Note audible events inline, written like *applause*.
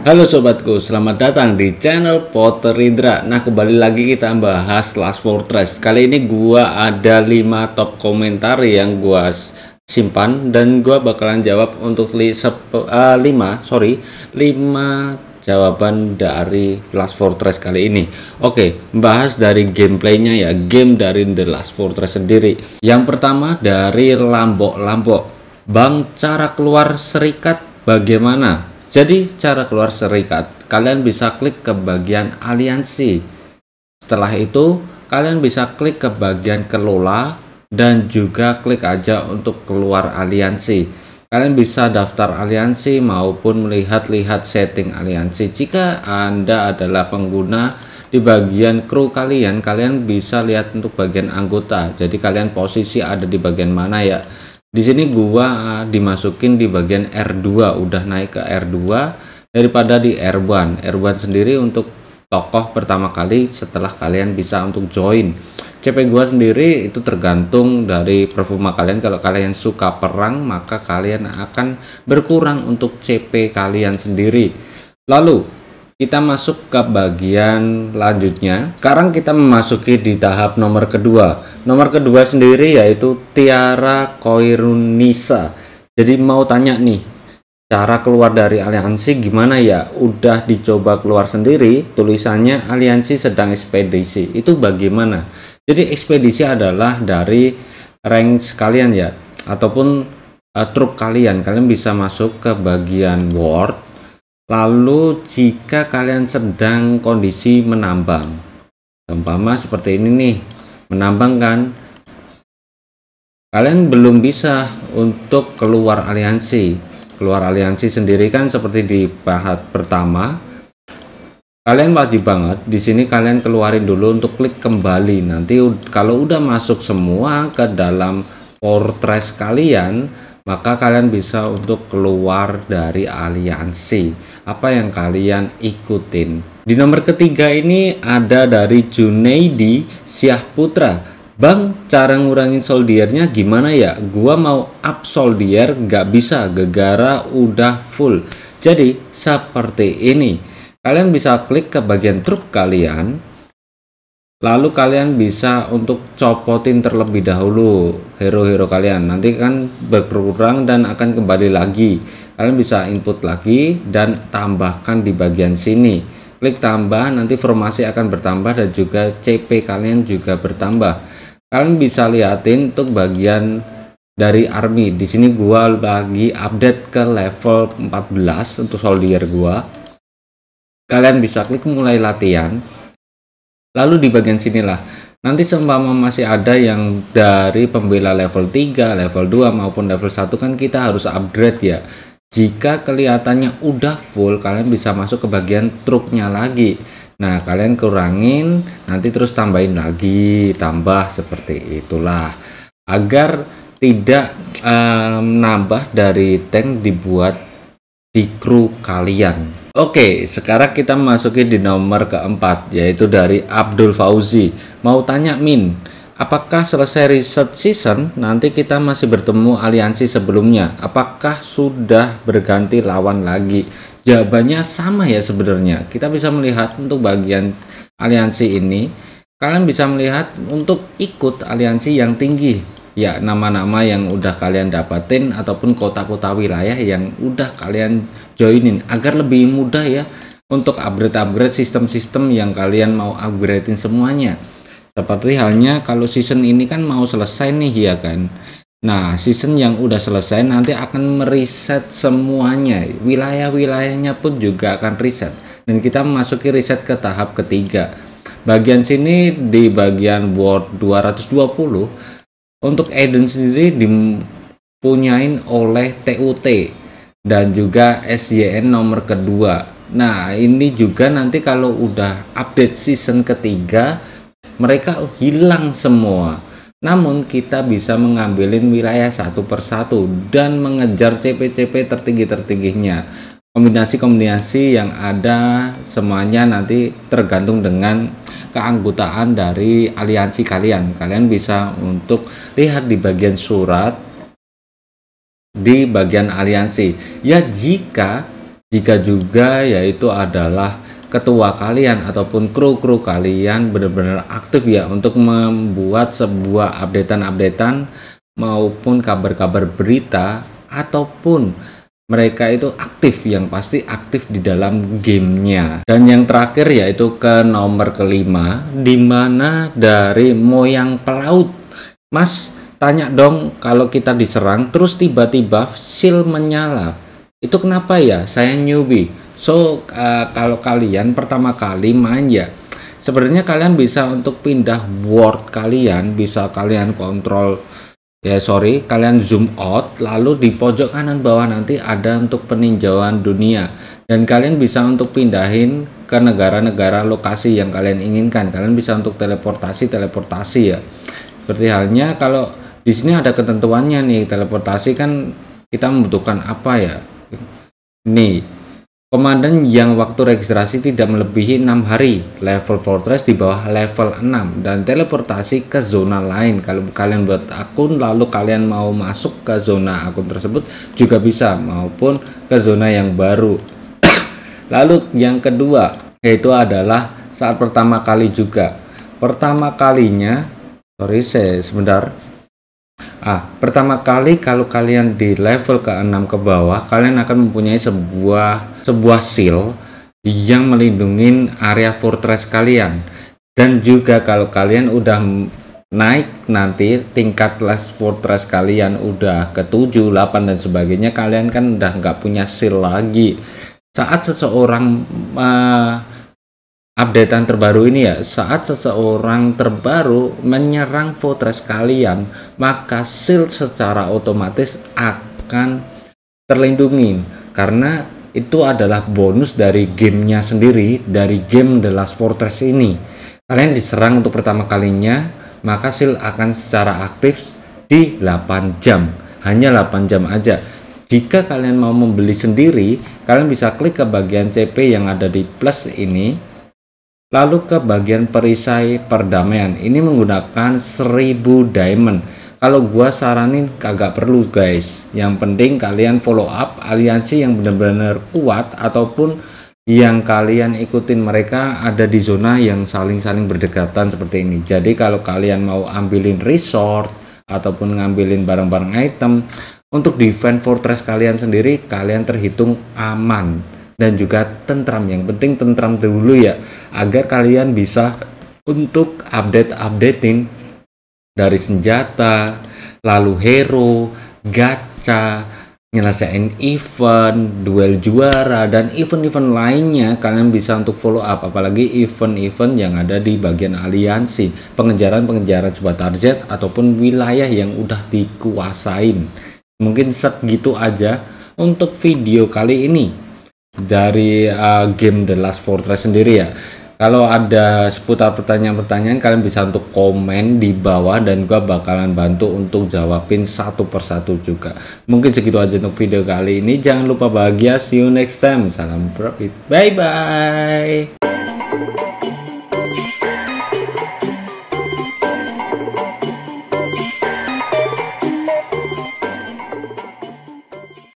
Halo sobatku, selamat datang di channel Potter Indra. Nah, kembali lagi kita bahas Last Fortress. Kali ini gua ada 5 top komentar yang gua simpan dan gua bakalan jawab untuk li, uh, sorry, 5 jawaban dari Last Fortress kali ini. Oke, bahas dari gameplaynya ya, game dari The Last Fortress sendiri. Yang pertama dari lambok-lambok. Bang, cara keluar serikat bagaimana? Jadi cara keluar serikat, kalian bisa klik ke bagian aliansi. Setelah itu, kalian bisa klik ke bagian kelola dan juga klik aja untuk keluar aliansi. Kalian bisa daftar aliansi maupun melihat-lihat setting aliansi. Jika Anda adalah pengguna di bagian kru kalian, kalian bisa lihat untuk bagian anggota. Jadi kalian posisi ada di bagian mana ya di sini gua dimasukin di bagian R2 udah naik ke R2 daripada di R1 R1 sendiri untuk tokoh pertama kali setelah kalian bisa untuk join CP gua sendiri itu tergantung dari performa kalian kalau kalian suka perang maka kalian akan berkurang untuk CP kalian sendiri lalu kita masuk ke bagian lanjutnya sekarang kita memasuki di tahap nomor kedua Nomor kedua sendiri yaitu Tiara Koirunisa. Jadi mau tanya nih, cara keluar dari aliansi gimana ya? Udah dicoba keluar sendiri, tulisannya aliansi sedang ekspedisi. Itu bagaimana? Jadi ekspedisi adalah dari rank kalian ya, ataupun uh, truk kalian. Kalian bisa masuk ke bagian ward. Lalu jika kalian sedang kondisi menambang, umpama seperti ini nih, menambangkan kalian belum bisa untuk keluar aliansi keluar aliansi sendiri kan seperti di pahat pertama kalian wajib banget di sini kalian keluarin dulu untuk klik kembali nanti kalau udah masuk semua ke dalam fortress kalian maka kalian bisa untuk keluar dari aliansi apa yang kalian ikutin di nomor ketiga ini ada dari Junaidi Syahputra. Bang, cara ngurangin soldiernya gimana ya? Gua mau up soldier gak bisa gegara udah full. Jadi seperti ini. Kalian bisa klik ke bagian truk kalian. Lalu kalian bisa untuk copotin terlebih dahulu hero-hero kalian. Nanti kan berkurang dan akan kembali lagi. Kalian bisa input lagi dan tambahkan di bagian sini klik tambah nanti formasi akan bertambah dan juga CP kalian juga bertambah kalian bisa lihatin untuk bagian dari army di sini gua lagi update ke level 14 untuk soldier gua kalian bisa klik mulai latihan lalu di bagian sinilah nanti sempama masih ada yang dari pembela level 3 level 2 maupun level 1 kan kita harus upgrade ya jika kelihatannya udah full kalian bisa masuk ke bagian truknya lagi nah kalian kurangin nanti terus tambahin lagi tambah seperti itulah agar tidak um, nambah dari tank dibuat di kru kalian Oke sekarang kita masuki di nomor keempat yaitu dari Abdul Fauzi mau tanya Min apakah selesai research season nanti kita masih bertemu aliansi sebelumnya apakah sudah berganti lawan lagi jawabannya sama ya sebenarnya kita bisa melihat untuk bagian aliansi ini kalian bisa melihat untuk ikut aliansi yang tinggi ya nama-nama yang udah kalian dapatin ataupun kota-kota wilayah yang udah kalian joinin agar lebih mudah ya untuk upgrade-upgrade sistem-sistem yang kalian mau upgradein semuanya seperti halnya kalau season ini kan mau selesai nih ya kan. Nah, season yang udah selesai nanti akan meriset semuanya. Wilayah-wilayahnya pun juga akan reset. Dan kita memasuki reset ke tahap ketiga. Bagian sini di bagian board 220 untuk Eden sendiri dipunyain oleh TUT dan juga SJN nomor kedua. Nah, ini juga nanti kalau udah update season ketiga mereka hilang semua. Namun kita bisa mengambilin wilayah satu persatu dan mengejar CP-CP tertinggi-tertingginya. Kombinasi-kombinasi yang ada semuanya nanti tergantung dengan keanggotaan dari aliansi kalian. Kalian bisa untuk lihat di bagian surat di bagian aliansi. Ya jika jika juga yaitu adalah ketua kalian ataupun kru-kru kalian benar-benar aktif ya untuk membuat sebuah updatean-updatean maupun kabar-kabar berita ataupun mereka itu aktif yang pasti aktif di dalam gamenya dan yang terakhir yaitu ke nomor kelima dimana dari moyang pelaut mas tanya dong kalau kita diserang terus tiba-tiba shield menyala itu kenapa ya saya newbie So uh, kalau kalian pertama kali main ya sebenarnya kalian bisa untuk pindah word kalian bisa kalian kontrol ya sorry kalian zoom out lalu di pojok kanan bawah nanti ada untuk peninjauan dunia dan kalian bisa untuk pindahin ke negara-negara lokasi yang kalian inginkan kalian bisa untuk teleportasi teleportasi ya seperti halnya kalau di sini ada ketentuannya nih teleportasi kan kita membutuhkan apa ya nih Komandan yang waktu registrasi tidak melebihi 6 hari, level fortress di bawah level 6 dan teleportasi ke zona lain. Kalau kalian buat akun lalu kalian mau masuk ke zona akun tersebut juga bisa maupun ke zona yang baru. *coughs* lalu yang kedua yaitu adalah saat pertama kali juga. Pertama kalinya, sorry saya sebentar. Ah, pertama kali kalau kalian di level ke-6 ke bawah, kalian akan mempunyai sebuah sebuah seal yang melindungi area fortress kalian. Dan juga kalau kalian udah naik nanti tingkat last fortress kalian udah ke 7, 8 dan sebagainya, kalian kan udah nggak punya seal lagi. Saat seseorang uh, updatean terbaru ini ya saat seseorang terbaru menyerang fortress kalian maka shield secara otomatis akan terlindungi karena itu adalah bonus dari gamenya sendiri dari game The Last Fortress ini kalian diserang untuk pertama kalinya maka shield akan secara aktif di 8 jam hanya 8 jam aja jika kalian mau membeli sendiri kalian bisa klik ke bagian CP yang ada di plus ini Lalu ke bagian perisai perdamaian. Ini menggunakan 1000 diamond. Kalau gua saranin kagak perlu guys. Yang penting kalian follow up aliansi yang benar-benar kuat ataupun yang kalian ikutin mereka ada di zona yang saling-saling berdekatan seperti ini. Jadi kalau kalian mau ambilin resort ataupun ngambilin barang-barang item untuk defense fortress kalian sendiri kalian terhitung aman dan juga tentram. Yang penting tentram dulu ya agar kalian bisa untuk update-updatein dari senjata, lalu hero, gacha, nyelesain event, duel juara, dan event-event lainnya kalian bisa untuk follow up apalagi event-event yang ada di bagian aliansi pengejaran-pengejaran sebuah target ataupun wilayah yang udah dikuasain mungkin segitu aja untuk video kali ini dari uh, game The Last Fortress sendiri ya. Kalau ada seputar pertanyaan-pertanyaan kalian bisa untuk komen di bawah dan gua bakalan bantu untuk jawabin satu persatu juga. Mungkin segitu aja untuk video kali ini. Jangan lupa bahagia. See you next time. Salam profit. Bye bye.